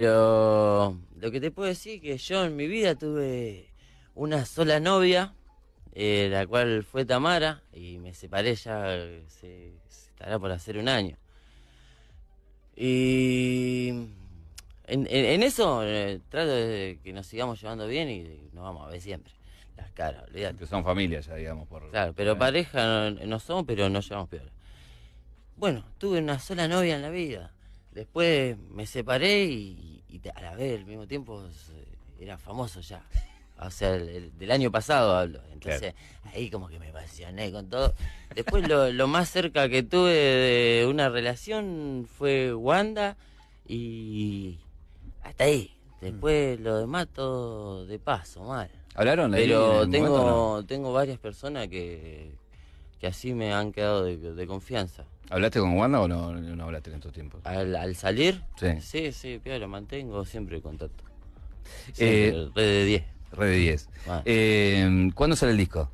Pero lo que te puedo decir es que yo en mi vida tuve una sola novia, eh, la cual fue Tamara, y me separé ya, se, estará por hacer un año. Y en, eso eh, trato de que nos sigamos llevando bien y nos vamos a ver siempre. Las caras, olvídate. Que son familias ya, digamos. Por... Claro, pero pareja no, no somos, pero nos llevamos peor. Bueno, tuve una sola novia en la vida. Después me separé y y a la vez, al mismo tiempo, era famoso ya. O sea, del año pasado hablo. Entonces, ahí como que me apasioné con todo. Después, lo, más cerca que tuve de una relación fue Wanda y hasta ahí. Después, mm. lo demás, todo de paso, mal. ¿Hablaron? Pero tengo, tengo varias personas que, que así me han quedado de, confianza. ¿Hablaste con Wanda o no, hablaste en estos tiempos? Al, salir, sí, sí, sí lo mantengo siempre en contacto. eh, red de 10. Red de 10. Ah. Eh, ¿Cuándo sale el disco?